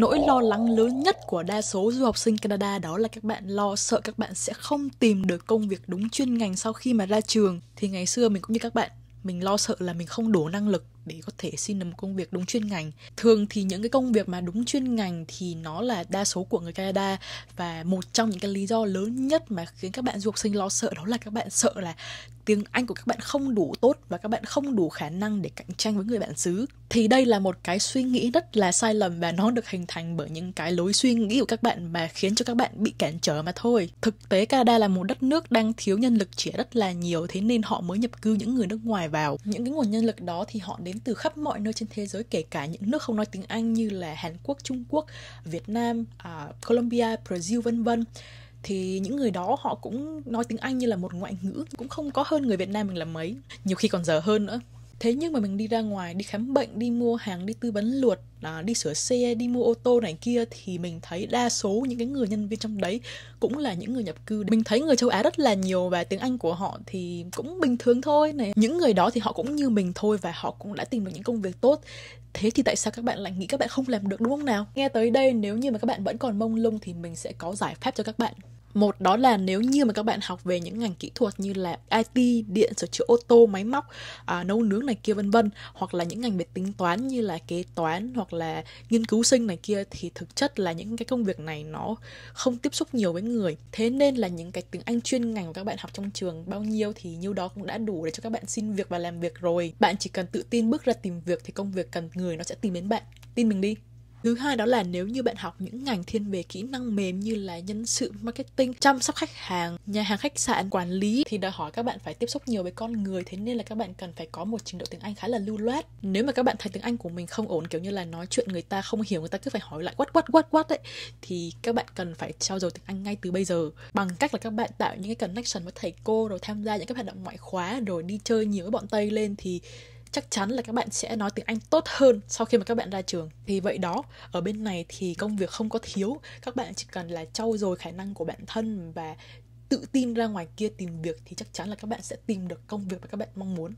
nỗi lo lắng lớn nhất của đa số du học sinh Canada đó là các bạn lo sợ các bạn sẽ không tìm được công việc đúng chuyên ngành sau khi mà ra trường. Thì ngày xưa mình cũng như các bạn, mình lo sợ là mình không đủ năng lực để có thể xin được một công việc đúng chuyên ngành thường thì những cái công việc mà đúng chuyên ngành thì nó là đa số của người Canada và một trong những cái lý do lớn nhất mà khiến các bạn du học sinh lo sợ đó là các bạn sợ là tiếng Anh của các bạn không đủ tốt và các bạn không đủ khả năng để cạnh tranh với người bạn xứ thì đây là một cái suy nghĩ rất là sai lầm và nó được hình thành bởi những cái lối suy nghĩ của các bạn mà khiến cho các bạn bị cản trở mà thôi thực tế Canada là một đất nước đang thiếu nhân lực trẻ rất là nhiều thế nên họ mới nhập cư những người nước ngoài vào những cái nguồn nhân lực đó thì họ đến đến từ khắp mọi nơi trên thế giới kể cả những nước không nói tiếng Anh như là Hàn Quốc, Trung Quốc, Việt Nam, uh, Colombia, Brazil vân vân thì những người đó họ cũng nói tiếng Anh như là một ngoại ngữ cũng không có hơn người Việt Nam mình là mấy nhiều khi còn dở hơn nữa thế nhưng mà mình đi ra ngoài đi khám bệnh đi mua hàng đi tư vấn luật đi sửa xe đi mua ô tô này kia thì mình thấy đa số những cái người nhân viên trong đấy cũng là những người nhập cư mình thấy người châu á rất là nhiều và tiếng anh của họ thì cũng bình thường thôi này những người đó thì họ cũng như mình thôi và họ cũng đã tìm được những công việc tốt thế thì tại sao các bạn lại nghĩ các bạn không làm được đúng không nào nghe tới đây nếu như mà các bạn vẫn còn mông lung thì mình sẽ có giải pháp cho các bạn một đó là nếu như mà các bạn học về những ngành kỹ thuật như là IT, điện, sửa chữa ô tô, máy móc, à, nấu nướng này kia vân vân hoặc là những ngành về tính toán như là kế toán hoặc là nghiên cứu sinh này kia thì thực chất là những cái công việc này nó không tiếp xúc nhiều với người thế nên là những cái tiếng Anh chuyên ngành của các bạn học trong trường bao nhiêu thì nhiêu đó cũng đã đủ để cho các bạn xin việc và làm việc rồi bạn chỉ cần tự tin bước ra tìm việc thì công việc cần người nó sẽ tìm đến bạn tin mình đi thứ hai đó là nếu như bạn học những ngành thiên về kỹ năng mềm như là nhân sự marketing chăm sóc khách hàng nhà hàng khách sạn quản lý thì đòi hỏi các bạn phải tiếp xúc nhiều với con người thế nên là các bạn cần phải có một trình độ tiếng anh khá là lưu loát nếu mà các bạn thấy tiếng anh của mình không ổn kiểu như là nói chuyện người ta không hiểu người ta cứ phải hỏi lại quát quát quát quát ấy thì các bạn cần phải trao dồi tiếng anh ngay từ bây giờ bằng cách là các bạn tạo những cái connection với thầy cô rồi tham gia những các hoạt động ngoại khóa rồi đi chơi nhiều với bọn tây lên thì chắc chắn là các bạn sẽ nói tiếng Anh tốt hơn sau khi mà các bạn ra trường. Thì vậy đó, ở bên này thì công việc không có thiếu, các bạn chỉ cần là trau dồi khả năng của bản thân và tự tin ra ngoài kia tìm việc thì chắc chắn là các bạn sẽ tìm được công việc mà các bạn mong muốn.